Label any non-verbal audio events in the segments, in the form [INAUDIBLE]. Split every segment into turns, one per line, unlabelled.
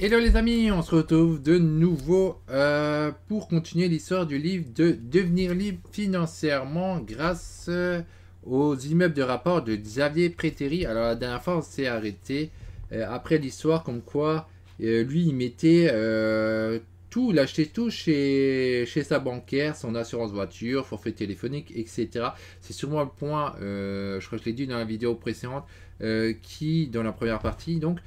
Hello les amis, on se retrouve de nouveau euh, pour continuer l'histoire du livre de Devenir libre financièrement grâce euh, aux immeubles de rapport de Xavier Prétéri Alors la dernière fois on s'est arrêté euh, après l'histoire comme quoi lui il mettait tout, il achetait tout chez, chez sa bancaire, son assurance voiture, forfait téléphonique, etc. C'est sûrement le point, je crois que je l'ai dit dans la vidéo précédente, qui dans la première partie donc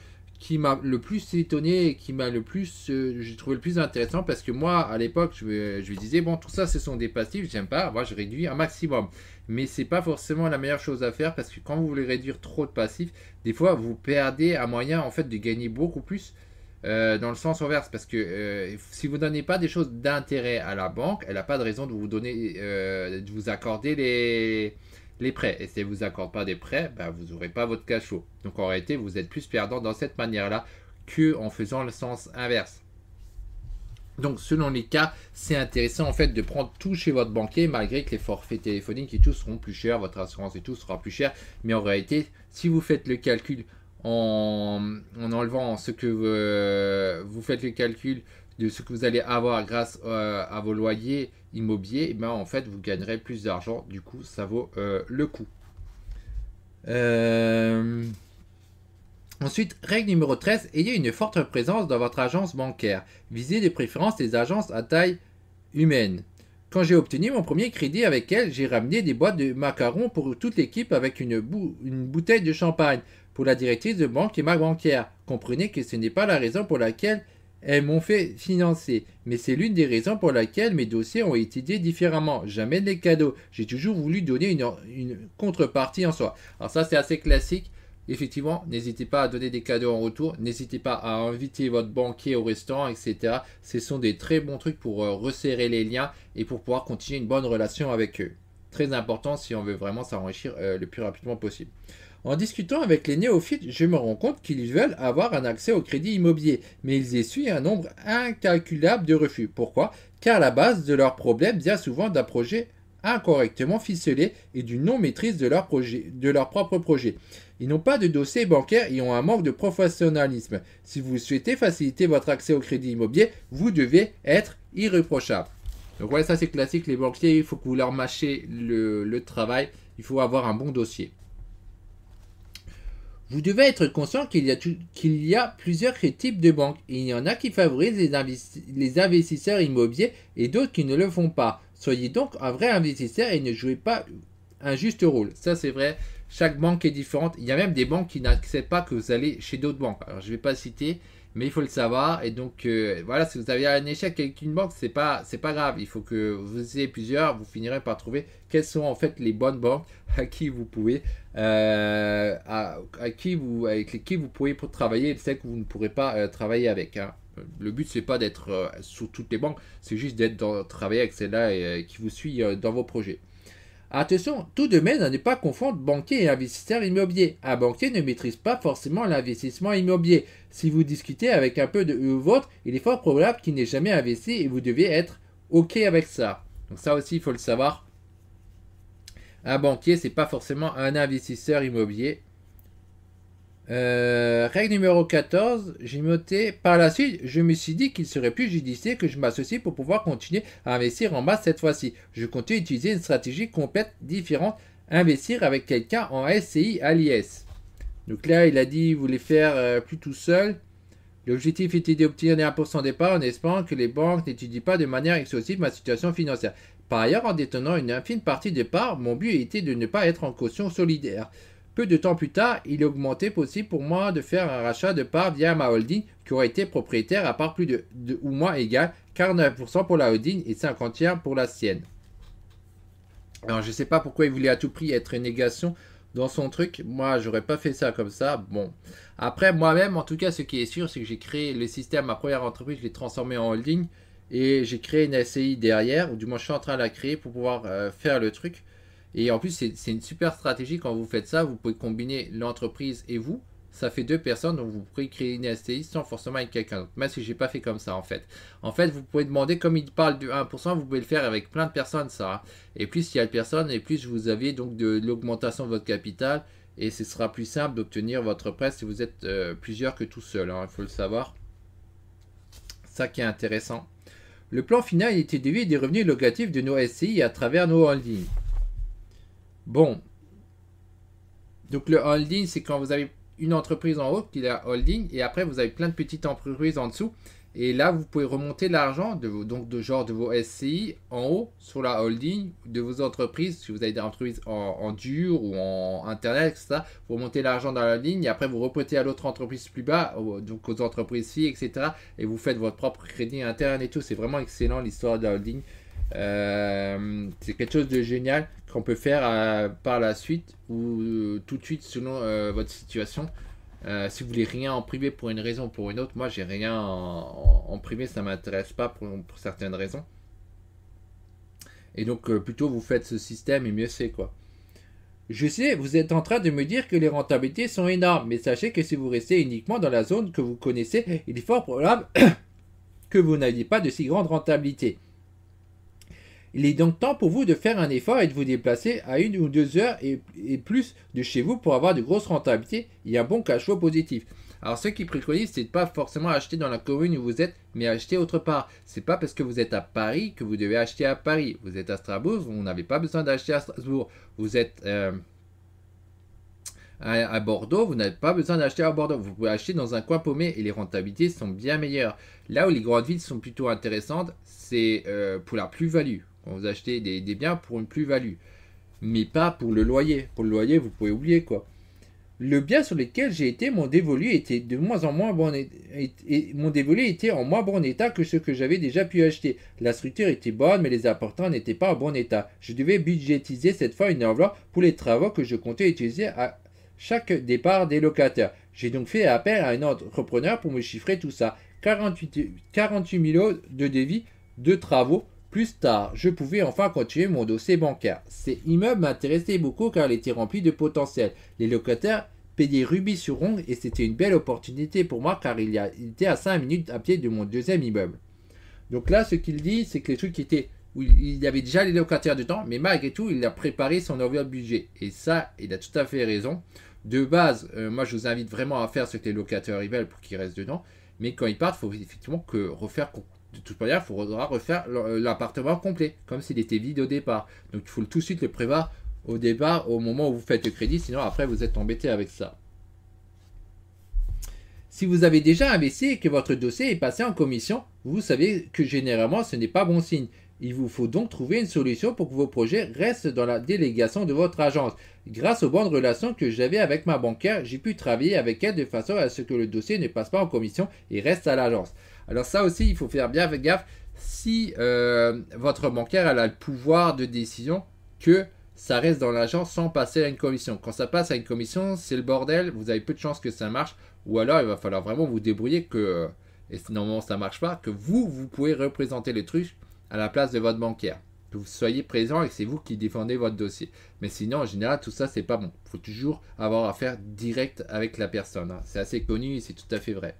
qui m'a le plus étonné et qui m'a le plus, euh, j'ai trouvé le plus intéressant parce que moi, à l'époque, je, lui disais, bon, tout ça, ce sont des passifs, j'aime pas, moi, je réduis un maximum. Mais c'est pas forcément la meilleure chose à faire parce que quand vous voulez réduire trop de passifs, des fois, vous perdez un moyen, en fait, de gagner beaucoup plus euh, dans le sens inverse parce que euh, si vous donnez pas des choses d'intérêt à la banque, elle n'a pas de raison de vous donner, de vous accorder les les prêts. Et si elle vous accorde pas des prêts, bah, vous n'aurez pas votre cash flow. Donc en réalité, vous êtes plus perdant dans cette manière-là que en faisant le sens inverse. Donc selon les cas, c'est intéressant en fait de prendre tout chez votre banquier malgré que les forfaits téléphoniques et tout seront plus chers, votre assurance et tout sera plus cher. Mais en réalité, si vous faites le calcul en, enlevant ce que euh, vous faites le calcul de ce que vous allez avoir grâce euh, à vos loyers immobiliers, eh ben, en fait, vous gagnerez plus d'argent. Du coup, ça vaut euh, le coup. Euh, ensuite, règle numéro 13, ayez une forte présence dans votre agence bancaire. Visez des préférences des agences à taille humaine. Quand j'ai obtenu mon premier crédit avec elle, j'ai ramené des boîtes de macarons pour toute l'équipe avec une, une bouteille de champagne pour la directrice de banque et ma banquière. Comprenez que ce n'est pas la raison pour laquelle elles m'ont fait financer, mais c'est l'une des raisons pour laquelle mes dossiers ont été différemment. Jamais des cadeaux. J'ai toujours voulu donner une, contrepartie en soi. Alors ça, c'est assez classique. Effectivement, n'hésitez pas à donner des cadeaux en retour. N'hésitez pas à inviter votre banquier au restaurant, etc. Ce sont des très bons trucs pour euh, resserrer les liens et pour pouvoir continuer une bonne relation avec eux. Très important si on veut vraiment s'enrichir euh, le plus rapidement possible. En discutant avec les néophytes, je me rends compte qu'ils veulent avoir un accès au crédit immobilier, mais ils essuient un nombre incalculable de refus. Pourquoi Car la base de leur problème vient souvent d'un projet incorrectement ficelé et d'une non-maîtrise de leur, projet, de leur propre projet. Ils n'ont pas de dossier bancaire et ont un manque de professionnalisme. Si vous souhaitez faciliter votre accès au crédit immobilier, vous devez être irréprochable. Donc voilà, ça c'est classique, les banquiers, il faut que vous leur mâchez le travail, il faut avoir un bon dossier. Vous devez être conscient qu'il y, y, a plusieurs types de banques. Il y en a qui favorisent les investisseurs immobiliers et d'autres qui ne le font pas. Soyez donc un vrai investisseur et ne jouez pas un juste rôle. Ça, c'est vrai. Chaque banque est différente. Il y a même des banques qui n'acceptent pas que vous allez chez d'autres banques. Alors, je ne vais pas citer, mais il faut le savoir. Et donc, euh, voilà, si vous avez un échec avec une banque, c'est pas, c'est pas grave. Il faut que vous essayez plusieurs. Vous finirez par trouver quelles sont en fait les bonnes banques [LAUGHS] à qui vous pouvez, euh, à, qui vous, avec qui vous pouvez travailler et celles que vous ne pourrez pas euh, travailler avec. Hein. Le but c'est pas d'être sur toutes les banques, c'est juste d'être dans, travailler avec celle-là qui vous suit dans vos projets. Attention, tout de même à pas confondre banquier et investisseur immobilier. Un banquier ne maîtrise pas forcément l'investissement immobilier. Si vous discutez avec un peu de ou votre, il est fort probable qu'il n'ait jamais investi et vous devez être OK avec ça. Donc ça aussi, il faut le savoir. Un banquier, n'est pas forcément un investisseur immobilier. Euh, règle numéro 14, j'ai noté par la suite, je me suis dit qu'il serait plus judicieux que je m'associe pour pouvoir continuer à investir en masse cette fois-ci. Je comptais utiliser une stratégie complète différente, investir avec quelqu'un en SCI à l'IS. Donc là, il a dit il voulait faire euh, plus tout seul. L'objectif était d'obtenir 1% des parts en espérant que les banques n'étudient pas de manière exhaustive ma situation financière. Par ailleurs, en détenant une infime partie des parts, mon but était de ne pas être en caution solidaire. Peu de temps plus tard, il augmentait augmenté possible pour moi de faire un rachat de parts via ma holding qui aurait été propriétaire à part plus de, de ou moins égal 49% pour la holding et 51% pour la sienne. Alors je sais pas pourquoi il voulait à tout prix être une négation dans son truc. Moi, j'aurais pas fait ça comme ça. Bon. Après, moi-même, en tout cas, ce qui est sûr, c'est que j'ai créé le système, ma première entreprise, je l'ai transformé en holding. Et j'ai créé une SCI derrière, ou du moins je suis en train de la créer pour pouvoir euh, faire le truc. Et en plus, c'est une super stratégie quand vous faites ça. Vous pouvez combiner l'entreprise et vous. Ça fait deux personnes, donc vous pouvez créer une STI sans forcément être quelqu'un d'autre. Même si j'ai pas fait comme ça en fait. En fait, vous pouvez demander, comme il parle de 1%, vous pouvez le faire avec plein de personnes ça. Et plus il y a de personnes, et plus vous avez donc de, l'augmentation de votre capital. Et ce sera plus simple d'obtenir votre prêt si vous êtes euh, plusieurs que tout seul. Hein, il faut le savoir. Ça qui est intéressant. Le plan final était dévié des revenus locatifs de nos SCI à travers nos holdings. Bon. Donc le holding, c'est quand vous avez une entreprise en haut, qui est la holding, et après vous avez plein de petites entreprises en dessous. Et là, vous pouvez remonter l'argent de vos, donc de genre de vos SCI en haut sur la holding de vos entreprises. Si vous avez des entreprises en, dur ou en internet, etc., vous remontez l'argent dans la ligne et après vous reportez à l'autre entreprise plus bas, donc aux entreprises filles, etc. Et vous faites votre propre crédit interne et tout. C'est vraiment excellent l'histoire de la holding. Euh, c'est quelque chose de génial peut faire euh, par la suite ou euh, tout de suite selon euh, votre situation. si vous voulez rien en privé pour une raison ou pour une autre, moi j'ai rien en, privé, ça m'intéresse pas pour, pour, certaines raisons. Et donc plutôt vous faites ce système et mieux c'est quoi. Je sais, vous êtes en train de me dire que les rentabilités sont énormes, mais sachez que si vous restez uniquement dans la zone que vous connaissez, il est fort probable [COUGHS] que vous n'ayez pas de si grande rentabilité. Il est donc temps pour vous de faire un effort et de vous déplacer à une ou deux heures et, plus de chez vous pour avoir de grosses rentabilités et un bon cash flow positif. Alors ce qui préconise, c'est de pas forcément acheter dans la commune où vous êtes, mais acheter autre part. C'est pas parce que vous êtes à Paris que vous devez acheter à Paris. Vous êtes à Strasbourg, vous n'avez pas besoin d'acheter à Strasbourg. Vous êtes euh, à, Bordeaux, vous n'avez pas besoin d'acheter à Bordeaux. Vous pouvez acheter dans un coin paumé et les rentabilités sont bien meilleures. Là où les grandes villes sont plutôt intéressantes, c'est euh, pour la plus-value vous achetez des, biens pour une plus-value, mais pas pour le loyer. Pour le loyer, vous pouvez oublier quoi. Le bien sur lequel j'ai été, mon dévolu était de moins en moins bon et, mon dévolu était en moins bon état que ce que j'avais déjà pu acheter. La structure était bonne, mais les apportants n'étaient pas en bon état. Je devais budgétiser cette fois une enveloppe pour les travaux que je comptais utiliser à chaque départ des locataires. J'ai donc fait appel à un entrepreneur pour me chiffrer tout ça. 48, 48 000 euros de devis, de travaux plus tard, je pouvais enfin continuer mon dossier bancaire. Ces immeubles m'intéressaient beaucoup car ils étaient remplis de potentiel. Les locataires payaient rubis sur rond et c'était une belle opportunité pour moi car il, y a, était à 5 minutes à pied de mon deuxième immeuble. Donc là, ce qu'il dit, c'est que les trucs étaient où il y avait déjà les locataires dedans, mais malgré tout, il a préparé son enveloppe budget. Et ça, il a tout à fait raison. De base, euh, moi, je vous invite vraiment à faire ce que les locataires veulent pour qu'ils restent dedans. Mais quand ils partent, il faut effectivement que refaire de toute manière, il faudra refaire euh, l'appartement complet, comme s'il était vide au départ. Donc il faut tout de suite le prévoir au départ, au moment où vous faites le crédit, sinon après vous êtes embêté avec ça. Si vous avez déjà investi et que votre dossier est passé en commission, vous savez que généralement ce n'est pas bon signe. Il vous faut donc trouver une solution pour que vos projets restent dans la délégation de votre agence. Grâce aux bonnes relations que j'avais avec ma bancaire, j'ai pu travailler avec elle de façon à ce que le dossier ne passe pas en commission et reste à l'agence. Alors ça aussi, il faut faire bien gaffe. Si euh, votre bancaire elle a le pouvoir de décision, que ça reste dans l'agent sans passer à une commission. Quand ça passe à une commission, c'est le bordel, vous avez peu de chances que ça marche, ou alors il va falloir vraiment vous débrouiller que, et normalement ça ne marche pas, que vous, vous pouvez représenter les trucs à la place de votre bancaire. Que vous soyez présent et que c'est vous qui défendez votre dossier. Mais sinon, en général, tout ça, c'est pas bon. Il faut toujours avoir affaire directe avec la personne. Hein. C'est assez connu et c'est tout à fait vrai.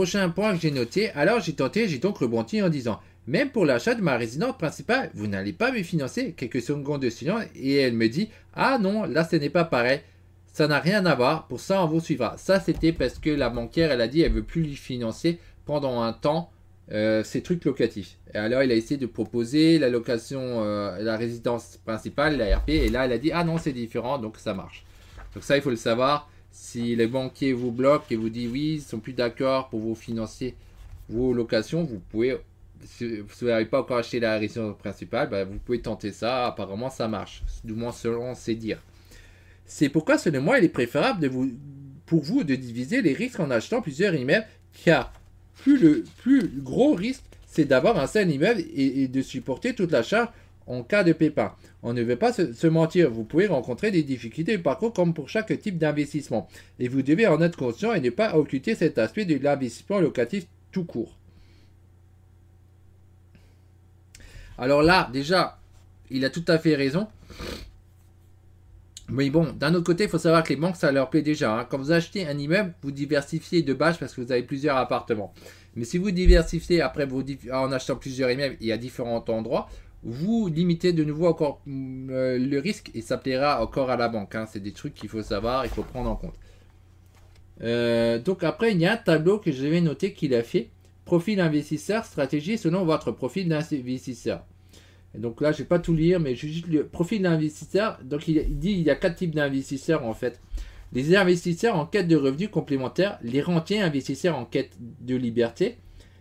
Prochain point que j'ai noté, alors j'ai tenté, j'ai donc rebondi en disant même pour l'achat de ma résidence principale, vous n'allez pas me financer. Quelques secondes de silence et elle me dit Ah non, là ce n'est pas pareil. Ça n'a rien à voir, pour ça on vous suivra. Ça c'était parce que la banquière, elle a dit elle veut plus lui financer pendant un temps ses euh, ces trucs locatifs. Et alors il a essayé de proposer la location, euh, la résidence principale, la RP, et là elle a dit Ah non, c'est différent donc ça marche. Donc ça il faut le savoir. Si les banquiers vous bloquent et vous disent oui, ils sont plus d'accord pour vous financer vos locations, vous pouvez, si vous n'avez pas encore acheté la résidence principale, bah, vous pouvez tenter ça. Apparemment, ça marche, du moins selon ses dire. C'est pourquoi, selon moi, il est préférable pour vous de diviser les risques en achetant plusieurs immeubles, car plus le plus gros risque, c'est d'avoir un seul immeuble et de supporter toute la charge en cas de pépin. On ne veut pas se, mentir, vous pouvez rencontrer des difficultés par contre comme pour chaque type d'investissement. Et vous devez en être conscient et ne pas occulter cet aspect de l'investissement locatif tout court. Alors là, déjà, il a tout à fait raison. Mais bon, d'un autre côté, il faut savoir que les banques, ça leur plaît déjà. Hein. Quand vous achetez un immeuble, vous diversifiez de base parce que vous avez plusieurs appartements. Mais si vous diversifiez après en achetant plusieurs immeubles et à différents endroits, vous limitez de nouveau encore mm, euh, le risque et ça plaira encore à la banque. Hein. C'est des trucs qu'il faut savoir, il faut prendre en compte. Euh, donc après, il y a un tableau que je vais noter qu'il a fait. Profil investisseur, stratégie selon votre profil d'investisseur. Donc là, je vais pas tout lire, mais juste le profil d'investisseur. Donc il dit il y a quatre types d'investisseurs en fait. Les investisseurs en quête de revenus complémentaires, les rentiers investisseurs en quête de liberté,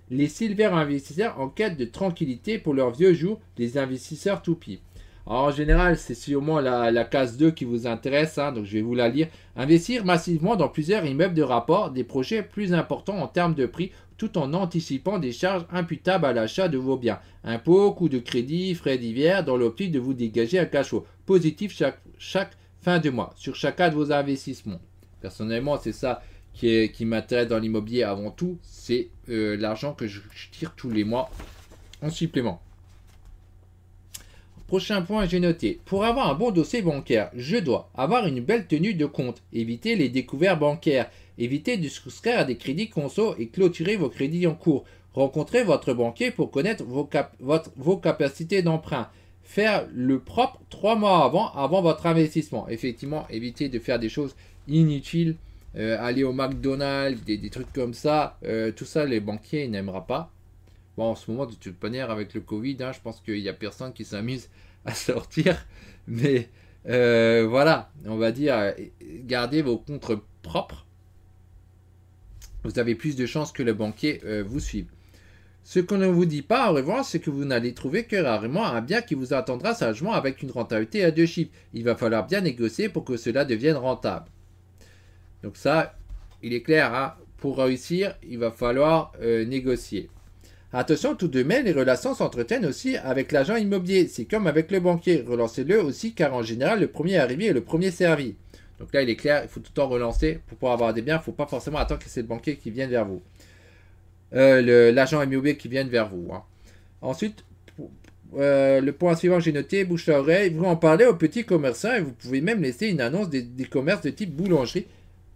les silver investisseurs en quête de tranquillité pour leurs vieux jours, les investisseurs toupies. en général, c'est sûrement la, case 2 qui vous intéresse, hein, donc je vais vous la lire. Investir massivement dans plusieurs immeubles de rapport, des projets plus importants en termes de prix, tout en anticipant des charges imputables à l'achat de vos biens. Impôts, coûts de crédit, frais divers, dans l'optique de vous dégager un cash flow positif chaque, chaque fin de mois sur chacun de vos investissements. Personnellement, c'est ça qui, qui m'intéresse dans l'immobilier avant tout, c'est euh, l'argent que je, tire tous les mois en supplément. Prochain point, j'ai noté. Pour avoir un bon dossier bancaire, je dois avoir une belle tenue de compte, éviter les découvertes bancaires, éviter de souscrire à des crédits conso et clôturer vos crédits en cours, rencontrer votre banquier pour connaître vos, vos capacités d'emprunt, faire le propre trois mois avant, avant votre investissement. Effectivement, éviter de faire des choses inutiles euh, aller au McDonald's, des, trucs comme ça, euh, tout ça, les banquiers n'aimera pas. Bon, en ce moment, de toute manière, avec le Covid, hein, je pense qu'il n'y a personne qui s'amuse [LAUGHS] à sortir. Mais euh, voilà, on va dire, gardez vos comptes propres. Vous avez plus de chances que le banquier vous suive. Ce qu'on ne vous dit pas, en revanche, c'est que vous n'allez trouver que rarement un bien qui vous attendra sagement avec une rentabilité à deux chiffres. Il va falloir bien négocier pour que cela devienne rentable. Donc ça, il est clair, hein. pour réussir, il va falloir euh, négocier. Attention, tout de même, les relations s'entretiennent aussi avec l'agent immobilier. C'est comme avec le banquier. Relancez-le aussi, car en général, le premier arrivé est le premier servi. Donc là, il est clair, il faut tout le temps relancer pour pouvoir avoir des biens. Il ne faut pas forcément attendre que c'est le banquier qui vienne vers vous. Euh, l'agent immobilier qui vienne vers vous. Hein. Ensuite, euh, le point suivant j'ai noté, bouche à oreille, vous en parlez aux petits commerçants et vous pouvez même laisser une annonce des, des commerces de type boulangerie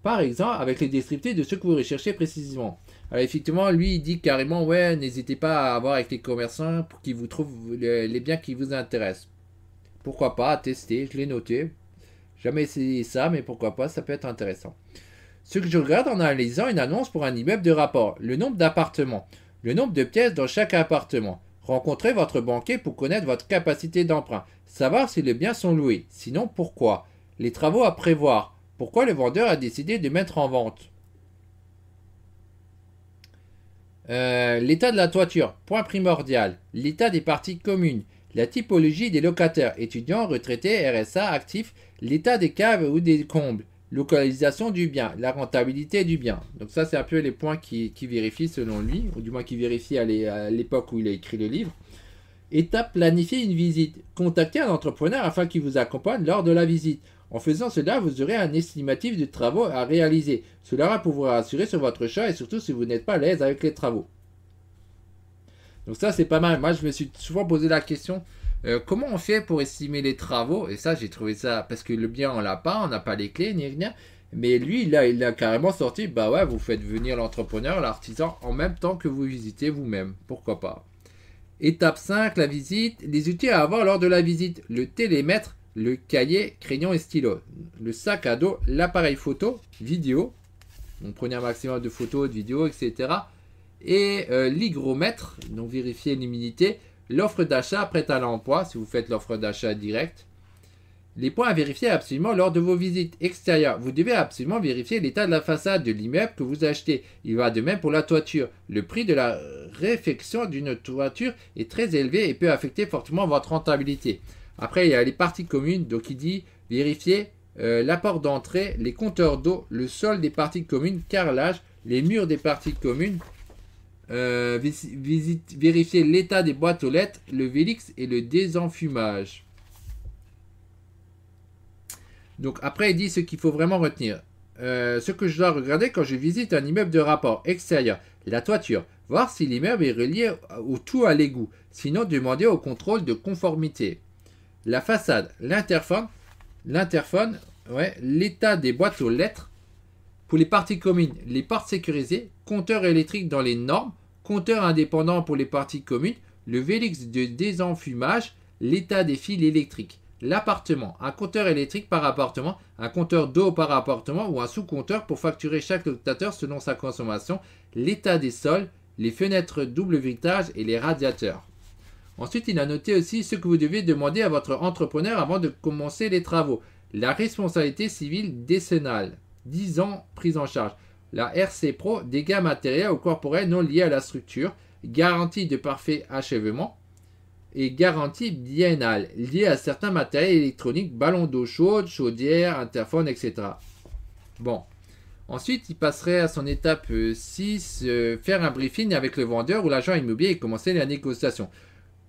par exemple, avec les descriptifs de ce que vous recherchez précisément. Alors effectivement, lui, il dit carrément, ouais, n'hésitez pas à avoir avec les commerçants pour qu'ils vous trouvent les biens qui vous intéressent. Pourquoi pas, tester, je l'ai noté. Jamais essayé ça, mais pourquoi pas, ça peut être intéressant. Ce que je regarde en analysant une annonce pour un immeuble de rapport, le nombre d'appartements, le nombre de pièces dans chaque appartement. Rencontrez votre banquier pour connaître votre capacité d'emprunt, savoir si les biens sont loués, sinon pourquoi. Les travaux à prévoir, pourquoi le vendeur a décidé de mettre en vente. Euh, l'état de la toiture, point primordial. L'état des parties communes. La typologie des locataires, étudiants, retraités, RSA, actifs. L'état des caves ou des combles. Localisation du bien. La rentabilité du bien. Donc ça, c'est un peu les points qui, qui, vérifient selon lui, ou du moins qui vérifient à l'époque où il a écrit le livre. Étape, planifier une visite. Contactez un entrepreneur afin qu'il vous accompagne lors de la visite. En faisant cela, vous aurez un estimatif de travaux à réaliser. Cela va pouvoir assurer sur votre chat et surtout si vous n'êtes pas à l'aise avec les travaux. Donc ça, c'est pas mal. Moi, je me suis souvent posé la question, euh, comment on fait pour estimer les travaux Et ça, j'ai trouvé ça, parce que le bien, on l'a pas, on n'a pas les clés, ni rien. Mais lui, là, il a carrément sorti, bah ouais, vous faites venir l'entrepreneur, l'artisan, en même temps que vous visitez vous-même. Pourquoi pas Étape 5, la visite. Les outils à avoir lors de la visite. Le télémètre le cahier, crayon et stylo, le sac à dos, l'appareil photo, vidéo, on prenez un maximum de photos, de vidéos, etc. Et euh, l'hygromètre, donc vérifier l'humidité, l'offre d'achat prête à l'emploi, si vous faites l'offre d'achat directe. Les points à vérifier absolument lors de vos visites extérieures. Vous devez absolument vérifier l'état de la façade de l'immeuble que vous achetez. Il va de même pour la toiture. Le prix de la réfection d'une toiture est très élevé et peut affecter fortement votre rentabilité. Après, il y a les parties communes, donc il dit vérifier euh, la porte d'entrée, les compteurs d'eau, le sol des parties communes, carrelage, les murs des parties communes, euh, vérifier l'état des boîtes aux lettres, le vélix et le désenfumage. Donc après, il dit ce qu'il faut vraiment retenir. Euh, ce que je dois regarder quand je visite un immeuble de rapport extérieur, la toiture, voir si l'immeuble est relié au tout à l'égout, sinon demander au contrôle de conformité la façade, l'interphone, l'interphone, l'état des boîtes aux lettres, pour les parties communes, les portes sécurisées, compteur électrique dans les normes, compteur indépendant pour les parties communes, le vélix de désenfumage, l'état des fils électriques, l'appartement, un compteur électrique par appartement, un compteur d'eau par appartement ou un sous-compteur pour facturer chaque locataire selon sa consommation, l'état des sols, les fenêtres double vitrage et les radiateurs. Ensuite, il a noté aussi ce que vous devez demander à votre entrepreneur avant de commencer les travaux. La responsabilité civile décennale, 10 ans prise en charge. La RC Pro, dégâts matériels ou corporels non liés à la structure, garantie de parfait achèvement et garantie biennale liée à certains matériels électroniques, ballons d'eau chaude, chaudière, interphone, etc. Bon. Ensuite, il passerait à son étape 6, euh, euh, faire un briefing avec le vendeur ou l'agent immobilier et commencer la négociation.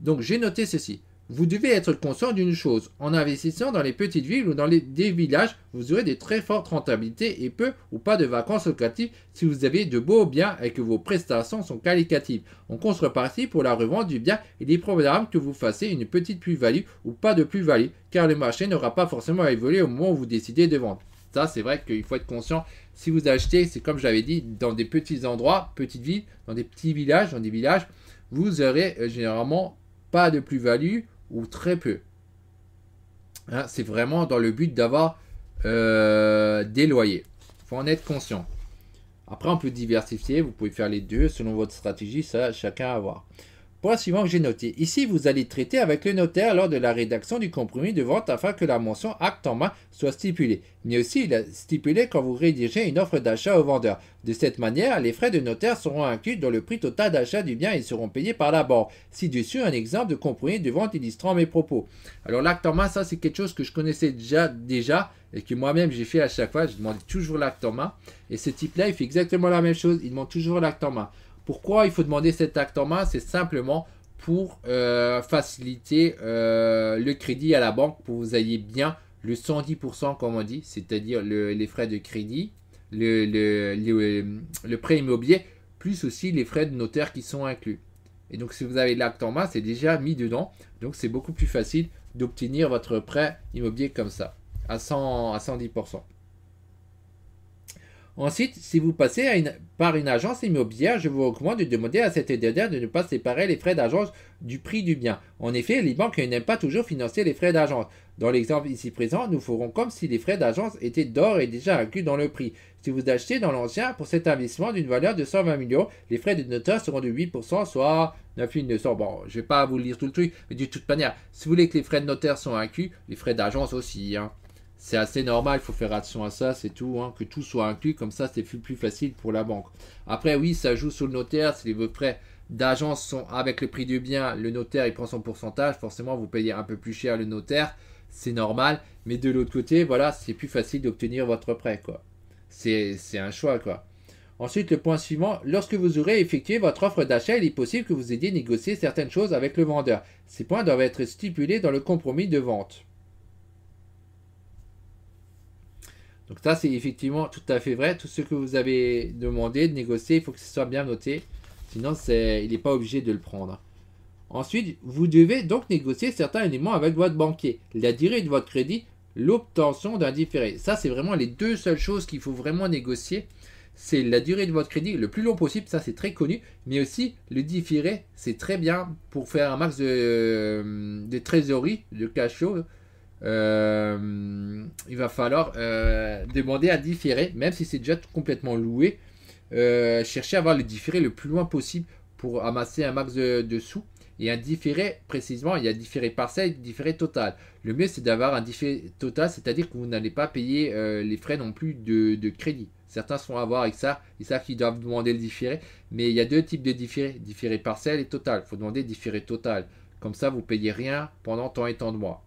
Donc j'ai noté ceci. Vous devez être conscient d'une chose, en investissant dans les petites villes ou dans les, des villages, vous aurez des très fortes rentabilités et peu ou pas de vacances locatives si vous avez de beaux biens et que vos prestations sont qualitatives. En contrepartie, pour la revente du bien, il est probable que vous fassiez une petite plus-value ou pas de plus-value, car le marché n'aura pas forcément à évoluer au moment où vous décidez de vendre. Ça, c'est vrai qu'il faut être conscient. Si vous achetez, c'est comme j'avais dit, dans des petits endroits, petites villes, dans des petits villages, dans des villages, vous aurez euh, généralement pas de plus-value ou très peu. Hein, c'est vraiment dans le but d'avoir euh, des loyers. faut en être conscient. Après, on peut diversifier, vous pouvez faire les deux selon votre stratégie, ça chacun à voir. Point suivant que j'ai noté. Ici, vous allez traiter avec le notaire lors de la rédaction du compromis de vente afin que la mention acte en main soit stipulée, mais aussi la stipulée quand vous rédigez une offre d'achat au vendeur. De cette manière, les frais de notaire seront inclus dans le prix total d'achat du bien et seront payés par la banque. Ci-dessus, un exemple de compromis de vente illustrant mes propos. Alors l'acte en main, ça c'est quelque chose que je connaissais déjà, déjà et que moi-même j'ai fait à chaque fois. Je demandais toujours l'acte en main. Et ce type-là, il fait exactement la même chose. Il demande toujours l'acte en main. Pourquoi il faut demander cet acte en main C'est simplement pour euh, faciliter euh, le crédit à la banque pour que vous ayez bien le 110% comme on dit, c'est-à-dire les frais de crédit, le, prêt immobilier, plus aussi les frais de notaire qui sont inclus. Et donc si vous avez l'acte en main, c'est déjà mis dedans. Donc c'est beaucoup plus facile d'obtenir votre prêt immobilier comme ça, à 110%. Ensuite, si vous passez par une agence immobilière, je vous recommande de demander à cette dernière de ne pas séparer les frais d'agence du prix du bien. En effet, les banques n'aiment pas toujours financer les frais d'agence. Dans l'exemple ici présent, nous ferons comme si les frais d'agence étaient d'or et déjà inclus dans le prix. Si vous achetez dans l'ancien pour cet investissement d'une valeur de 120 millions, les frais de notaire seront de 8%, soit 9900. Bon, je ne vais pas vous lire tout le truc, mais de toute manière, si vous voulez que les frais de notaire soient inclus, les frais d'agence aussi. Hein c'est assez normal, il faut faire attention à ça, c'est tout, hein. que tout soit inclus, comme ça c'est plus, facile pour la banque. Après, oui, ça joue sur le notaire, si vos prêts d'agence sont avec le prix du bien, le notaire il prend son pourcentage, forcément vous payez un peu plus cher le notaire, c'est normal, mais de l'autre côté, voilà, c'est plus facile d'obtenir votre prêt, quoi. C'est un choix, quoi. Ensuite, le point suivant, lorsque vous aurez effectué votre offre d'achat, il est possible que vous ayez négocié certaines choses avec le vendeur. Ces points doivent être stipulés dans le compromis de vente. Donc ça, c'est effectivement tout à fait vrai. Tout ce que vous avez demandé de négocier, il faut que ce soit bien noté. Sinon, il n'est pas obligé de le prendre. Ensuite, vous devez donc négocier certains éléments avec votre banquier. La durée de votre crédit, l'obtention d'un différé. Ça, c'est vraiment les deux seules choses qu'il faut vraiment négocier. C'est la durée de votre crédit le plus long possible, ça c'est très connu, mais aussi le différé, c'est très bien pour faire un max de, de trésorerie, de cash flow, euh, il va falloir euh, demander à différer, même si c'est déjà complètement loué, euh, chercher à avoir le différé le plus loin possible pour amasser un max de, sous. Et un différé, précisément, il y a différé et différé total. Le mieux, c'est d'avoir un différé total, c'est-à-dire que vous n'allez pas payer euh, les frais non plus de, crédit. Certains sont à voir avec ça, ils savent qu'ils doivent demander le différé, mais il y a deux types de différé, différé parcelle et total. Il faut demander différé total. Comme ça, vous payez rien pendant tant et tant de mois.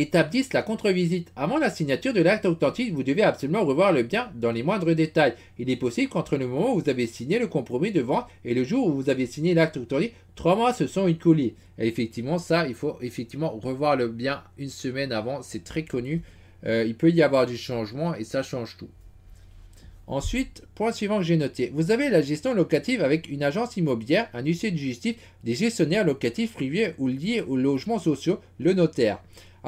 Étape 10, la contre-visite. Avant la signature de l'acte authentique, vous devez absolument revoir le bien dans les moindres détails. Il est possible qu'entre le moment où vous avez signé le compromis de vente et le jour où vous avez signé l'acte authentique, trois mois se sont écoulés. effectivement, ça, il faut effectivement revoir le bien une semaine avant. C'est très connu. Euh, il peut y avoir du changement et ça change tout. Ensuite, point suivant que j'ai noté. Vous avez la gestion locative avec une agence immobilière, un usine de justice, des gestionnaires locatifs privés ou liés aux logements sociaux, le notaire.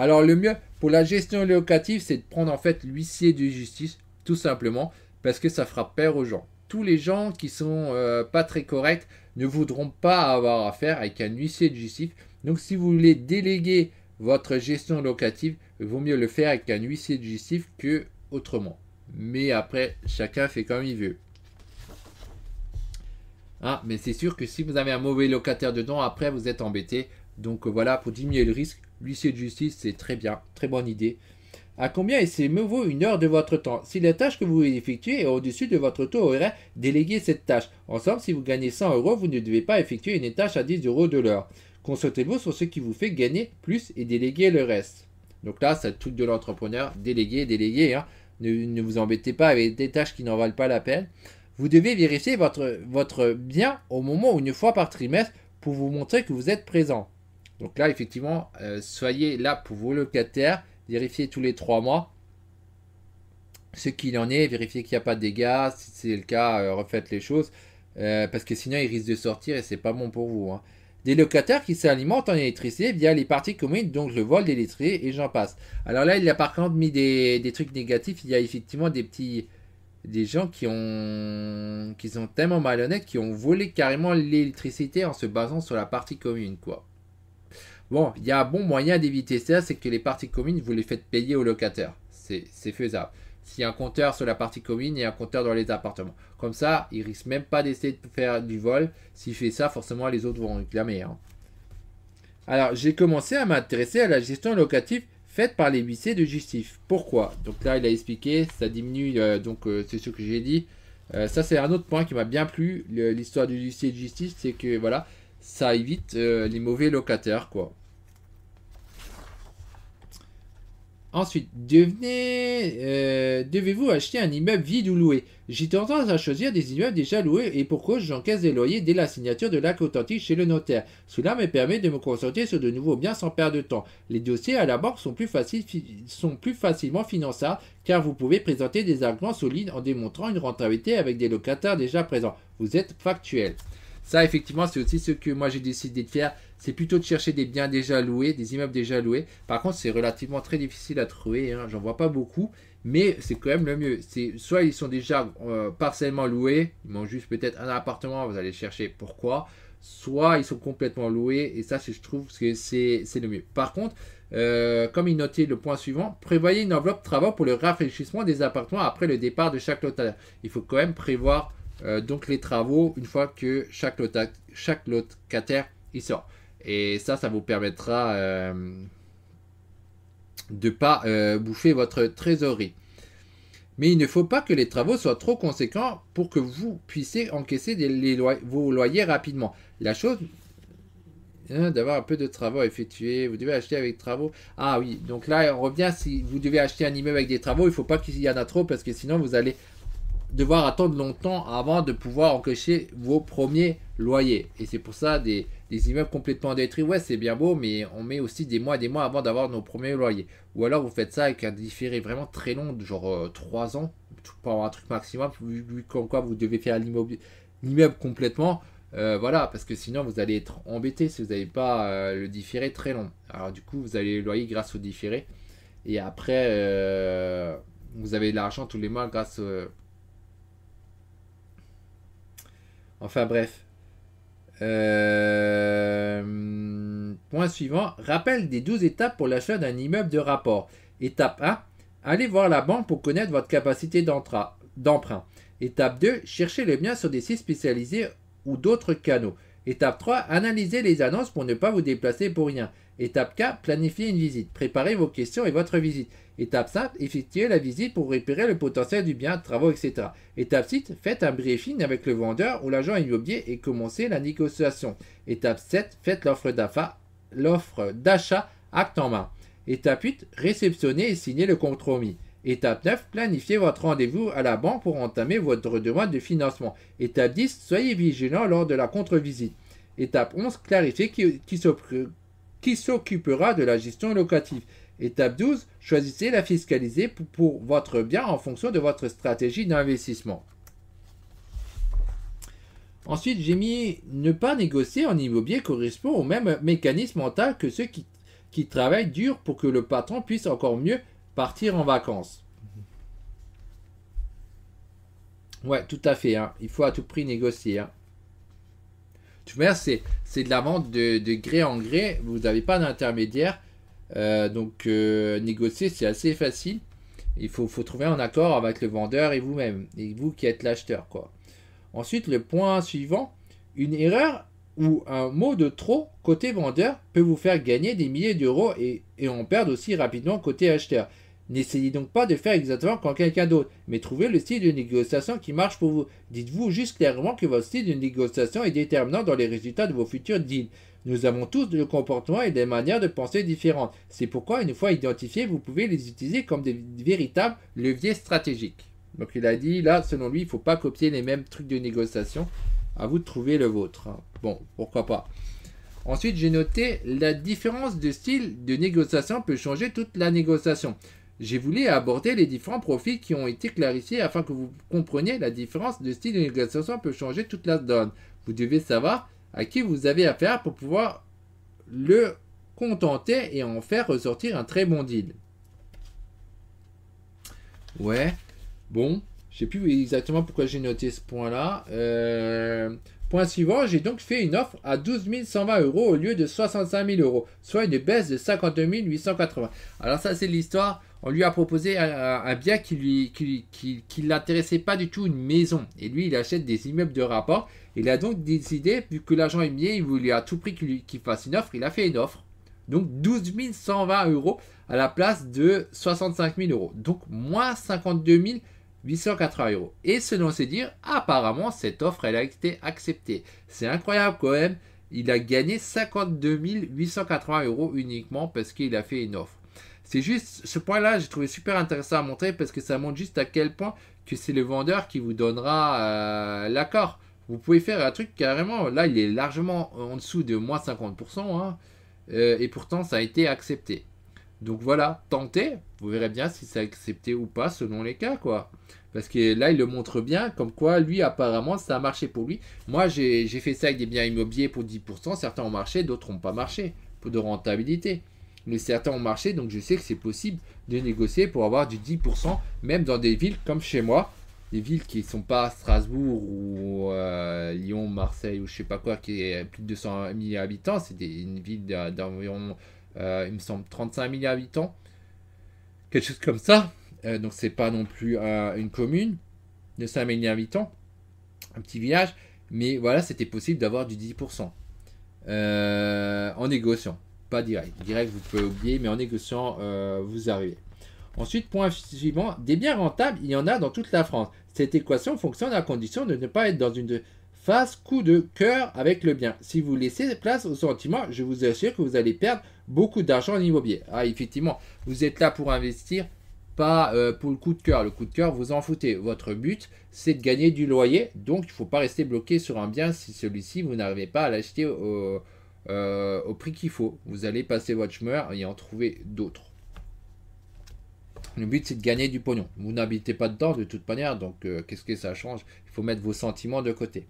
Alors le mieux pour la gestion locative, c'est de prendre en fait l'huissier de justice, tout simplement, parce que ça fera peur aux gens. Tous les gens qui sont euh, pas très corrects ne voudront pas avoir affaire avec un huissier de justice. Donc si vous voulez déléguer votre gestion locative, il vaut mieux le faire avec un huissier de justice que autrement. Mais après, chacun fait comme il veut. Ah, mais c'est sûr que si vous avez un mauvais locataire dedans, après vous êtes embêté. Donc voilà, pour diminuer le risque, L'huissier de justice, c'est très bien, très bonne idée. À combien me vaut une heure de votre temps Si la tâche que vous effectuez est au-dessus de votre taux horaire, déléguez cette tâche. En somme, si vous gagnez 100 euros, vous ne devez pas effectuer une tâche à 10 euros de l'heure. consultez vous sur ce qui vous fait gagner plus et déléguez le reste. Donc là, c'est le truc de l'entrepreneur, déléguer, déléguer. Hein. Ne, ne, vous embêtez pas avec des tâches qui n'en valent pas la peine. Vous devez vérifier votre, votre bien au moment ou une fois par trimestre pour vous montrer que vous êtes présent. Donc là, effectivement, euh, soyez là pour vos locataires, vérifiez tous les trois mois ce qu'il en est, vérifiez qu'il n'y a pas de dégâts, si c'est le cas, euh, refaites les choses, euh, parce que sinon ils risquent de sortir et c'est pas bon pour vous. Hein. Des locataires qui s'alimentent en électricité via les parties communes, donc le vol d'électricité et j'en passe. Alors là, il a par contre mis des, trucs négatifs, il y a effectivement des petits des gens qui ont qui sont tellement malhonnêtes qui ont volé carrément l'électricité en se basant sur la partie commune quoi. Bon, il y a un bon moyen d'éviter ça, c'est que les parties communes, vous les faites payer aux locataires. C'est faisable. S'il y a un compteur sur la partie commune et un compteur dans les appartements. Comme ça, il risquent même pas d'essayer de faire du vol. S'il fait ça, forcément, les autres vont réclamer. Hein. Alors, j'ai commencé à m'intéresser à la gestion locative faite par les huissiers de justice. Pourquoi Donc là, il a expliqué, ça diminue, euh, donc euh, c'est ce que j'ai dit. Euh, ça, c'est un autre point qui m'a bien plu, l'histoire du huissier de justice, c'est que, voilà, ça évite les mauvais locataires, quoi. Ensuite, devenez, euh, devez-vous acheter un immeuble vide ou loué J'ai tendance à choisir des immeubles déjà loués et pourquoi cause, j'encaisse des loyers dès la signature de l'acte authentique chez le notaire. Cela me permet de me concentrer sur de nouveaux biens sans perdre de temps. Les dossiers à la banque sont plus, sont plus facilement finançables car vous pouvez présenter des arguments solides en démontrant une rentabilité avec des locataires déjà présents. Vous êtes factuel. Ça, effectivement, c'est aussi ce que moi j'ai décidé de faire. C'est plutôt de chercher des biens déjà loués, des immeubles déjà loués. Par contre, c'est relativement très difficile à trouver. Hein. J'en vois pas beaucoup, mais c'est quand même le mieux. C'est soit ils sont déjà euh, partiellement loués, ils manquent juste peut-être un appartement. Vous allez chercher pourquoi. Soit ils sont complètement loués, et ça, je trouve que c'est le mieux. Par contre, euh, comme il notait le point suivant, prévoyez une enveloppe travaux pour le rafraîchissement des appartements après le départ de chaque locataire. Il faut quand même prévoir euh, donc les travaux une fois que chaque, chaque locataire sort. Et ça, ça vous permettra euh, de ne pas euh, bouffer votre trésorerie. Mais il ne faut pas que les travaux soient trop conséquents pour que vous puissiez encaisser les vos loyers rapidement. La chose hein, d'avoir un peu de travaux à effectuer. Vous devez acheter avec travaux. Ah oui, donc là, on revient. Si vous devez acheter un immeuble avec des travaux, il ne faut pas qu'il y en a trop parce que sinon, vous allez devoir attendre longtemps avant de pouvoir encaisser vos premiers loyers. Et c'est pour ça des, des immeubles complètement détruits, ouais c'est bien beau, mais on met aussi des mois et des mois avant d'avoir nos premiers loyers. Ou alors vous faites ça avec un différé vraiment très long, genre 3 euh, ans, pour un truc maximum, vu, comme quoi vous devez faire l'immeuble complètement. Euh, voilà, parce que sinon vous allez être embêté si vous n'avez pas euh, le différé très long. Alors du coup vous allez le loyer grâce au différé. Et après vous avez de l'argent tous les mois grâce Enfin bref. Euh, point suivant. Rappel des 12 étapes pour l'achat d'un immeuble de rapport. Étape 1. Allez voir la banque pour connaître votre capacité d'emprunt. Étape 2. Cherchez les biens sur des sites spécialisés ou d'autres canaux. Étape 3, analysez les annonces pour ne pas vous déplacer pour rien. Étape 4, planifiez une visite. Préparez vos questions et votre visite. Étape 5, effectuez la visite pour repérer le potentiel du bien, travaux, etc. Étape 6, faites un briefing avec le vendeur ou l'agent immobilier et commencez la négociation. Étape 7, faites l'offre d'achat, l'offre d'achat acte en main. Étape 8, réceptionnez et signez le compromis. Étape 9, planifiez votre rendez-vous à la banque pour entamer votre demande de financement. Étape 10, soyez vigilant lors de la contre-visite. Étape 11, clarifiez qui, s'occupera de la gestion locative. Étape 12, choisissez la fiscaliser pour, votre bien en fonction de votre stratégie d'investissement. Ensuite, j'ai mis ne pas négocier en immobilier correspond au même mécanisme mental que ceux qui travaillent dur pour que le patron puisse encore mieux Partir en vacances. Ouais, tout à fait. Hein. Il faut à tout prix négocier. Hein. Tu vois, c'est de la vente de, gré en gré. Vous n'avez pas d'intermédiaire. Euh, donc, euh, négocier, c'est assez facile. Il faut, trouver un accord avec le vendeur et vous-même. Et vous qui êtes l'acheteur, quoi. Ensuite, le point suivant. Une erreur ou un mot de trop côté vendeur peut vous faire gagner des milliers d'euros et, et en aussi rapidement côté acheteur. N'essayez donc pas de faire exactement comme quelqu'un d'autre, mais trouvez le style de négociation qui marche pour vous. Dites-vous juste clairement que votre style de négociation est déterminant dans les résultats de vos futurs deals. Nous avons tous des comportements et des manières de penser différentes. C'est pourquoi, une fois identifiés, vous pouvez les utiliser comme des véritables leviers stratégiques. Donc il a dit, là, selon lui, il ne faut pas copier les mêmes trucs de négociation. À vous de trouver le vôtre. Hein. Bon, pourquoi pas. Ensuite, j'ai noté la différence de style de négociation peut changer toute la négociation j'ai voulu aborder les différents profils qui ont été clarifiés afin que vous compreniez la différence de style de négociation peut changer toute la donne. Vous devez savoir à qui vous avez affaire pour pouvoir le contenter et en faire ressortir un très bon deal. Ouais, bon, je sais plus exactement pourquoi j'ai noté ce point-là. Euh, Point suivant, j'ai donc fait une offre à 12 120 euros au lieu de 65 000 euros, soit une baisse de 52 880. Alors ça, c'est l'histoire. On lui a proposé un, bien qui lui, qui, l'intéressait pas du tout, une maison. Et lui, il achète des immeubles de rapport. Il a donc décidé, vu que l'agent immobilier, il voulait à tout prix qu'il fasse une offre, il a fait une offre. Donc 12 120 euros à la place de 65 000 euros. Donc moins 52 000 880 euros. Et selon ses dires, apparemment, cette offre, elle a été acceptée. C'est incroyable quand même. Il a gagné 52 880 euros uniquement parce qu'il a fait une offre. C'est juste, ce point-là, j'ai trouvé super intéressant à montrer parce que ça montre juste à quel point que c'est le vendeur qui vous donnera euh, l'accord. Vous pouvez faire un truc carrément. Là, il est largement en dessous de moins 50%. Hein. Euh, et pourtant, ça a été accepté. Donc voilà, tentez, vous verrez bien si c'est accepté ou pas selon les cas, quoi. Parce que là, il le montre bien, comme quoi, lui, apparemment, ça a marché pour lui. Moi, j'ai fait ça avec des biens immobiliers pour 10%, certains ont marché, d'autres n'ont pas marché, pour de rentabilité. Mais certains ont marché, donc je sais que c'est possible de négocier pour avoir du 10%, même dans des villes comme chez moi, des villes qui ne sont pas Strasbourg ou euh, Lyon, Marseille ou je sais pas quoi, qui est plus de 200 000 habitants, c'est une ville d'environ euh, il me semble 35 000 habitants, quelque chose comme ça. Donc, euh, donc c'est pas non plus euh, une commune de 5 000 habitants, un petit village, mais voilà, c'était possible d'avoir du 10% en négociant, pas direct. Direct, vous pouvez oublier, mais en négociant, vous arrivez. Ensuite, point suivant, des biens rentables, il y en a dans toute la France. Cette équation fonctionne à condition de ne pas être dans une fasse coup de cœur avec le bien. Si vous laissez place au sentiment, je vous assure que vous allez perdre beaucoup d'argent en immobilier. Ah, effectivement, vous êtes là pour investir, pas euh, pour le coup de cœur. Le coup de cœur, vous en foutez. Votre but, c'est de gagner du loyer. Donc, il ne faut pas rester bloqué sur un bien si celui-ci, vous n'arrivez pas à l'acheter au, euh, au prix qu'il faut. Vous allez passer votre chemin et en trouver d'autres. Le but, c'est de gagner du pognon. Vous n'habitez pas dedans de toute manière, donc euh, qu'est-ce que ça change Il faut mettre vos sentiments de côté.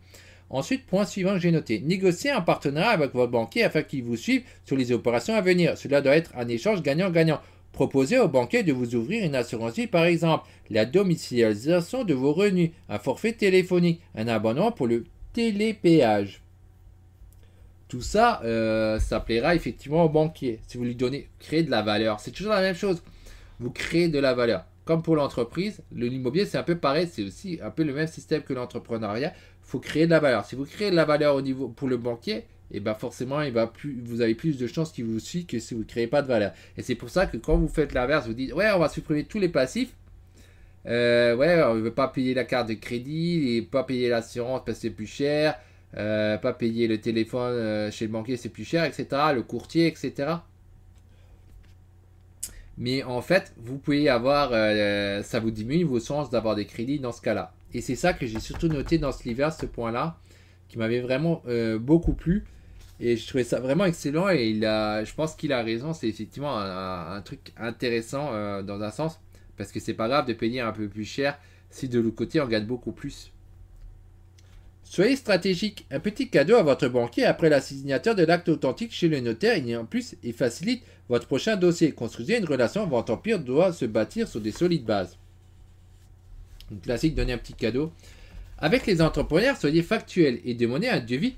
Ensuite, point suivant que j'ai noté. Négocier un partenariat avec votre banquier afin qu'il vous suive sur les opérations à venir. Cela doit être un échange gagnant-gagnant. Proposez au banquier de vous ouvrir une assurance vie, par exemple, la domicilialisation de vos revenus, un forfait téléphonique, un abonnement pour le télépéage. Tout ça, euh, ça plaira effectivement au banquier si vous lui donnez, créez de la valeur. C'est toujours la même chose vous créez de la valeur. Comme pour l'entreprise, le l'immobilier, c'est un peu pareil, c'est aussi un peu le même système que l'entrepreneuriat. Il faut créer de la valeur. Si vous créez de la valeur au niveau pour le banquier, et eh ben forcément, il va plus, vous avez plus de chances qu'il vous suit que si vous ne créez pas de valeur. Et c'est pour ça que quand vous faites l'inverse, vous dites ouais, on va supprimer tous les passifs. Euh, ouais, on ne veut pas payer la carte de crédit, pas payer l'assurance parce que c'est plus cher, euh, pas payer le téléphone euh, chez le banquier, c'est plus cher, etc. Le courtier, etc. Mais en fait, vous pouvez avoir, euh, ça vous diminue vos chances d'avoir des crédits dans ce cas-là. Et c'est ça que j'ai surtout noté dans ce livre, ce point-là, qui m'avait vraiment euh, beaucoup plu. Et je trouvais ça vraiment excellent. Et il a, je pense qu'il a raison. C'est effectivement un, truc intéressant euh, dans un sens. Parce que c'est pas grave de payer un peu plus cher si de l'autre côté on gagne beaucoup plus. Soyez stratégique. Un petit cadeau à votre banquier après la signature de l'acte authentique chez le notaire, il en plus il facilite votre prochain dossier. Construisez une relation, votre empire doit se bâtir sur des solides bases. Une classique, donner un petit cadeau. Avec les entrepreneurs, soyez factuel et demandez un devis.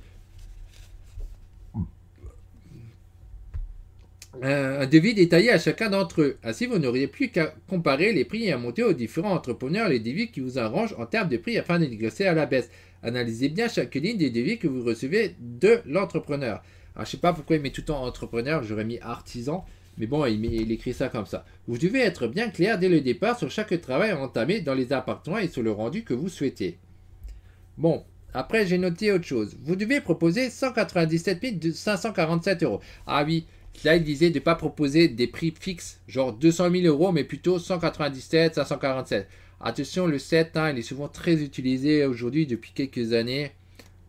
Un devis détaillé à chacun d'entre eux. Ainsi, vous n'auriez plus qu'à comparer les prix et à monter aux différents entrepreneurs les devis qui vous arrangent en termes de prix afin de négocier à la baisse. Analysez bien chaque ligne des devis que vous recevez de l'entrepreneur. Je je sais pas pourquoi il met tout le temps entrepreneur, j'aurais mis artisan, mais bon, il, il, écrit ça comme ça. Vous devez être bien clair dès le départ sur chaque travail entamé dans les appartements et sur le rendu que vous souhaitez. Bon, après j'ai noté autre chose. Vous devez proposer 197 547 euros. Ah oui, là il disait de ne pas proposer des prix fixes, genre 200 000 euros, mais plutôt 197 547. Attention, le 7, hein, il est souvent très utilisé aujourd'hui depuis quelques années.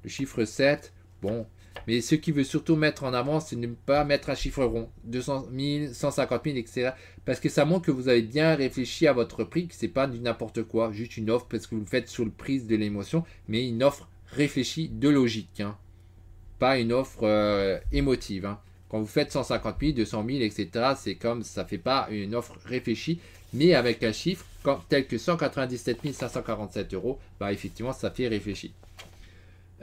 Le chiffre 7, bon. Mais ce qu'il veut surtout mettre en avant, c'est ne pas mettre un chiffre rond. 200 000, 150 000, etc. Parce que ça montre que vous avez bien réfléchi à votre prix, que c'est pas du n'importe quoi, juste une offre parce que vous le faites sur le prise de l'émotion, mais une offre réfléchie de logique. Hein. Pas une offre euh, émotive. Hein. Quand vous faites 150 000, 200 000, etc., c'est comme ça fait pas une offre réfléchie, mais avec un chiffre tel que 197 547 euros, bah effectivement, ça fait réfléchir.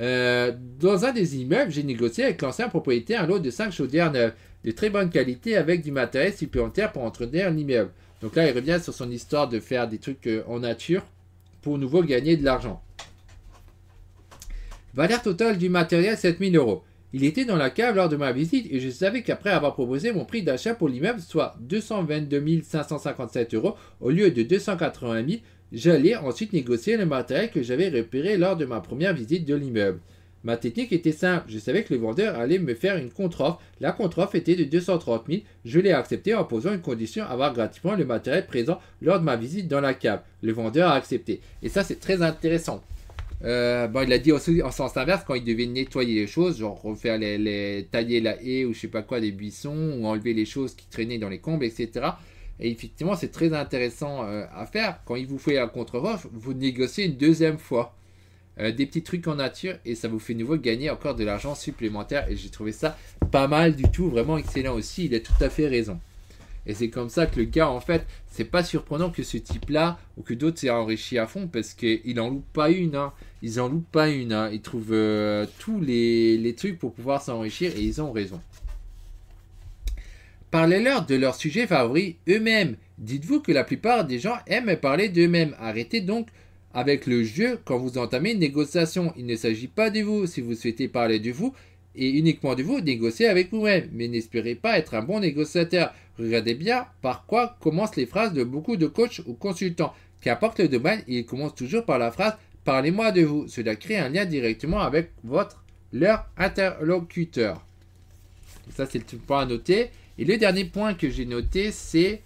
Euh, dans un des immeubles, j'ai négocié avec l'ancien propriétaire un lot de 5 chaudières neuves, de très bonne qualité, avec du matériel supplémentaire pour entretenir immeuble. Donc là, il revient sur son histoire de faire des trucs euh, en nature pour nouveau gagner de l'argent. Valeur totale du matériel 7000 euros. Il était dans la cave lors de ma visite et je savais qu'après avoir proposé mon prix d'achat pour l'immeuble, soit 222 557 euros au lieu de 280 000, j'allais ensuite négocier le matériel que j'avais repéré lors de ma première visite de l'immeuble. Ma technique était simple, je savais que le vendeur allait me faire une contre-offre. La contre-offre était de 230 000, je l'ai acceptée en posant une condition avoir gratuitement le matériel présent lors de ma visite dans la cave. Le vendeur a accepté. Et ça c'est très intéressant. Euh, bon, il a dit aussi en sens inverse, quand il devait nettoyer les choses, genre refaire les, tailler la haie ou je sais pas quoi, des buissons, ou enlever les choses qui traînaient dans les combes, etc. Et effectivement, c'est très intéressant euh, à faire. Quand il vous fait un contre-offre, vous négociez une deuxième fois euh, des petits trucs en nature et ça vous fait nouveau gagner encore de l'argent supplémentaire. Et j'ai trouvé ça pas mal du tout, vraiment excellent aussi. Il a tout à fait raison. Et c'est comme ça que le gars, en fait, c'est pas surprenant que ce type-là ou que d'autres s'est enrichi à fond parce qu'ils en loupe pas une. Hein. Ils en loupent pas une. Hein. Ils trouvent euh, tous les, les, trucs pour pouvoir s'enrichir et ils ont raison. Parlez-leur de leur sujet favori eux-mêmes. Dites-vous que la plupart des gens aiment parler d'eux-mêmes. Arrêtez donc avec le jeu quand vous entamez une négociation. Il ne s'agit pas de vous. Si vous souhaitez parler de vous, et uniquement de vous négocier avec vous-même, mais n'espérez pas être un bon négociateur. Regardez bien par quoi commencent les phrases de beaucoup de coachs ou consultants. Qu'importe le domaine, ils commencent toujours par la phrase Parlez-moi de vous. Cela crée un lien directement avec votre, leur interlocuteur. Ça, c'est le point à noter. Et le dernier point que j'ai noté, c'est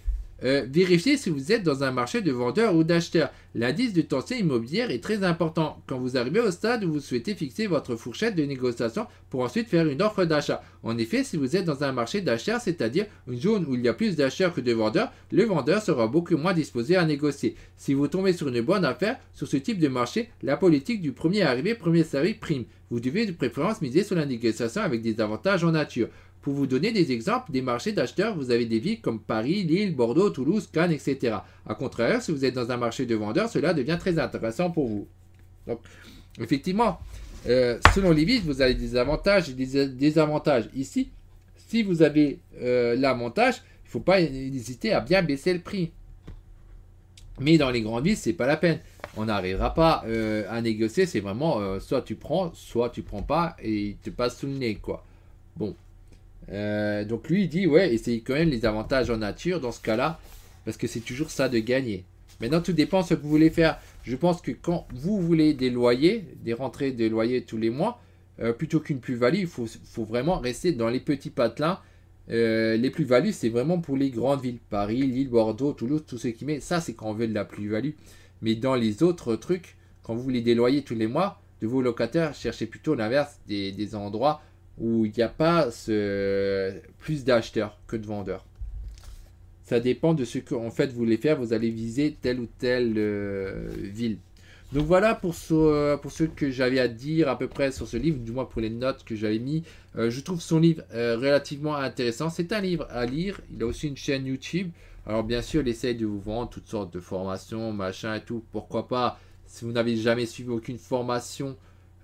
euh, vérifiez si vous êtes dans un marché de vendeur ou d'acheteurs. L'indice de tension immobilière est très important. Quand vous arrivez au stade où vous souhaitez fixer votre fourchette de négociation pour ensuite faire une offre d'achat. En effet, si vous êtes dans un marché d'acheteurs, c'est-à-dire une zone où il y a plus d'acheteurs que de vendeurs, le vendeur sera beaucoup moins disposé à négocier. Si vous tombez sur une bonne affaire, sur ce type de marché, la politique du premier arrivé, premier servi prime. Vous devez de préférence miser sur la négociation avec des avantages en nature. Pour vous donner des exemples des marchés d'acheteurs, vous avez des villes comme Paris, Lille, Bordeaux, Toulouse, Cannes, etc. A contraire, si vous êtes dans un marché de vendeurs, cela devient très intéressant pour vous. Donc, effectivement, euh, selon les villes, vous avez des avantages et des désavantages. Ici, si vous avez euh, l'avantage, il ne faut pas hésiter à bien baisser le prix. Mais dans les grandes villes, ce n'est pas la peine. On n'arrivera pas euh, à négocier. C'est vraiment soit tu prends, soit tu prends pas et il te passe sous le nez, quoi. Bon, euh, donc lui, il dit, ouais, essayez quand même les avantages en nature dans ce cas-là, parce que c'est toujours ça de gagner. Maintenant, tout dépend ce que vous voulez faire. Je pense que quand vous voulez des loyers, des rentrées des loyers tous les mois, euh, plutôt qu'une plus-value, il faut, vraiment rester dans les petits patelins. Euh, les plus-values, c'est vraiment pour les grandes villes. Paris, Lille, Bordeaux, Toulouse, tout ce qui met. Ça, c'est quand on veut de la plus-value. Mais dans les autres trucs, quand vous voulez des loyers tous les mois, de vos locataires, cherchez plutôt l'inverse des, des endroits où il n'y a pas plus d'acheteurs que de vendeurs. Ça dépend de ce que en fait vous voulez faire. Vous allez viser telle ou telle euh, ville. Donc voilà pour ce, euh, pour ce que j'avais à dire à peu près sur ce livre, du moins pour les notes que j'avais mis. Euh, je trouve son livre relativement intéressant. C'est un livre à lire. Il a aussi une chaîne YouTube. Alors bien sûr, il essaye de vous vendre toutes sortes de formations, machin et tout. Pourquoi pas Si vous n'avez jamais suivi aucune formation,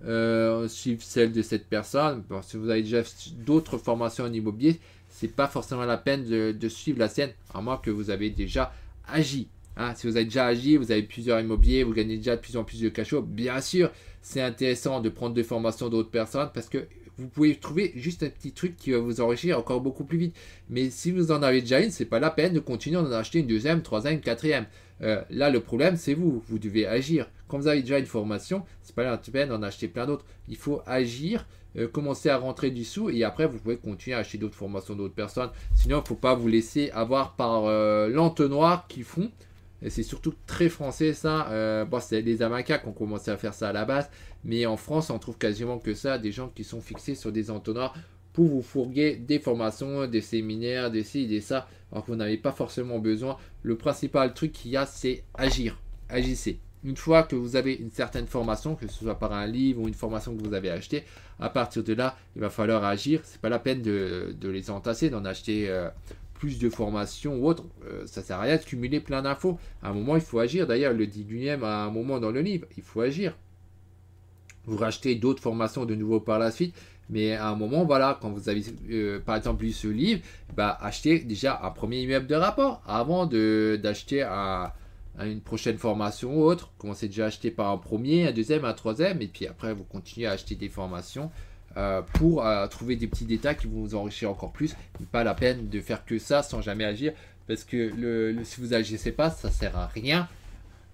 euh, suivre celle de cette personne. si vous avez déjà d'autres formations en immobilier, c'est pas forcément la peine de, suivre la sienne, à moins que vous avez déjà agi. Hein. Si vous avez déjà agi, vous avez plusieurs immobiliers, vous gagnez déjà de plus en plus de cachot, bien sûr, c'est intéressant de prendre des formations d'autres personnes parce que vous pouvez trouver juste un petit truc qui va vous enrichir encore beaucoup plus vite. Mais si vous en avez déjà une, c'est pas la peine de continuer à en acheter une deuxième, troisième, quatrième. Euh, là, le problème, c'est vous. Vous devez agir. Quand vous avez déjà une formation, c'est pas la peine d'en acheter plein d'autres. Il faut agir, euh, commencer à rentrer du sous et après, vous pouvez continuer à acheter d'autres formations d'autres personnes. Sinon, il ne faut pas vous laisser avoir par euh, l'entonnoir qu'ils font. Et c'est surtout très français ça. bon, c'est les Américains qui ont commencé à faire ça à la base. Mais en France, on trouve quasiment que ça, des gens qui sont fixés sur des entonnoirs pour vous fourguer des formations, des séminaires, des ci, des ça, alors que vous n'avez pas forcément besoin. Le principal truc qu'il y a, c'est agir. Agissez. Une fois que vous avez une certaine formation, que ce soit par un livre ou une formation que vous avez achetée, à partir de là, il va falloir agir. C'est pas la peine de, les entasser, d'en acheter euh, plus de formations ou autre. Ça euh, ça sert à rien de cumuler plein d'infos. À un moment, il faut agir. D'ailleurs, le dit lui à un moment dans le livre, il faut agir. Vous rachetez d'autres formations de nouveau par la suite mais à un moment, voilà, quand vous avez euh, par exemple lu ce livre, bah, achetez déjà un premier immeuble de rapport avant d'acheter une prochaine formation ou autre. Commencez déjà à acheter par un premier, un deuxième, un troisième, et puis après vous continuez à acheter des formations euh, pour euh, trouver des petits détails qui vont vous enrichir encore plus. Pas la peine de faire que ça sans jamais agir, parce que si vous agissez pas, ça sert à rien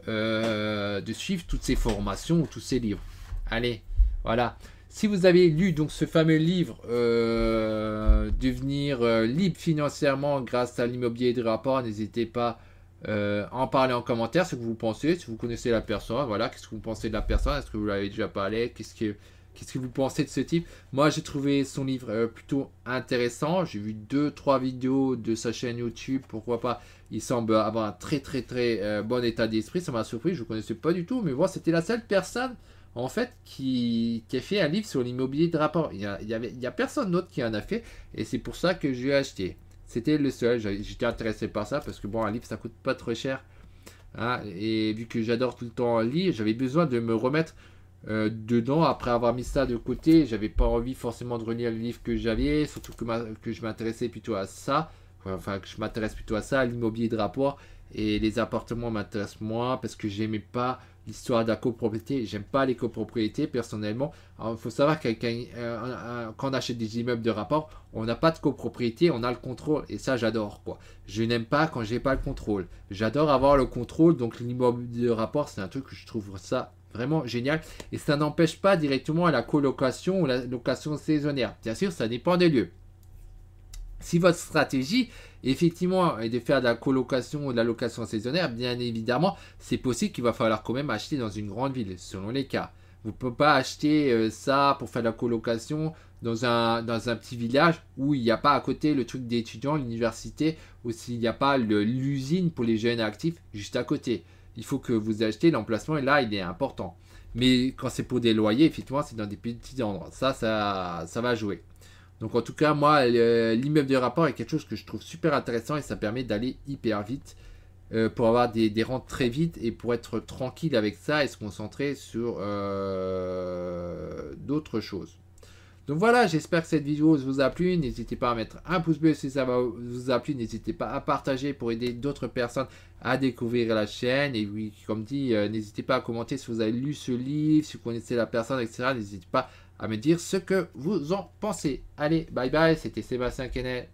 de suivre toutes ces formations ou tous ces livres. Allez, voilà. Si vous avez lu donc ce fameux livre euh, Devenir euh, libre financièrement grâce à l'immobilier de rapport, n'hésitez pas euh, à en parler en commentaire ce que vous pensez, si vous connaissez la personne, voilà, qu'est-ce que vous pensez de la personne, est-ce que vous l'avez déjà parlé, qu'est-ce que qu'est-ce que vous pensez de ce type Moi, j'ai trouvé son livre plutôt intéressant. J'ai vu deux, trois vidéos de sa chaîne YouTube. Pourquoi pas Il semble avoir un très, très, très bon état d'esprit. Ça m'a surpris. Je ne connaissais pas du tout. Mais bon c'était la seule personne en fait, qui, a fait un livre sur l'immobilier de rapport. Il n'y a, y avait, y a personne d'autre qui en a fait, et c'est pour ça que je l'ai acheté. C'était le seul, j'étais intéressé par ça, parce que bon, un livre, ça coûte pas trop cher. Hein, et vu que j'adore tout le temps lire, j'avais besoin de me remettre euh, dedans après avoir mis ça de côté. J'avais pas envie forcément de relire le livre que j'avais, surtout que, que je m'intéressais plutôt à ça. Enfin, que je m'intéresse plutôt à ça, l'immobilier de rapport. Et les appartements m'intéressent moins parce que j'aimais pas l'histoire de la copropriété. J'aime pas les copropriétés personnellement. Il faut savoir que quand on achète des immeubles de rapport, on n'a pas de copropriété, on a le contrôle. Et ça, j'adore quoi. Je n'aime pas quand j'ai pas le contrôle. J'adore avoir le contrôle. Donc l'immeuble de rapport, c'est un truc que je trouve ça vraiment génial. Et ça n'empêche pas directement la colocation ou la location saisonnière. Bien sûr, ça dépend des lieux. Si votre stratégie, effectivement, et de faire de la colocation ou de la location saisonnière, bien évidemment, c'est possible qu'il va falloir quand même acheter dans une grande ville, selon les cas. Vous ne pouvez pas acheter euh, ça pour faire de la colocation dans un, dans un petit village où il n'y a pas à côté le truc d'étudiants, l'université, ou s'il n'y a pas l'usine pour les jeunes actifs juste à côté. Il faut que vous achetez l'emplacement et là, il est important. Mais quand c'est pour des loyers, effectivement, c'est dans des petits endroits. ça, ça va jouer. Donc en tout cas, moi, l'immeuble de rapport est quelque chose que je trouve super intéressant et ça permet d'aller hyper vite euh, pour avoir des, des, rentes très vite et pour être tranquille avec ça et se concentrer sur euh, d'autres choses. Donc voilà, j'espère que cette vidéo vous a plu. N'hésitez pas à mettre un pouce bleu si ça vous a plu. N'hésitez pas à partager pour aider d'autres personnes à découvrir la chaîne. Et oui, comme dit, euh, n'hésitez pas à commenter si vous avez lu ce livre, si vous connaissez la personne, etc. N'hésitez pas à à me dire ce que vous en pensez. Allez, bye bye, c'était Sébastien Kenneth.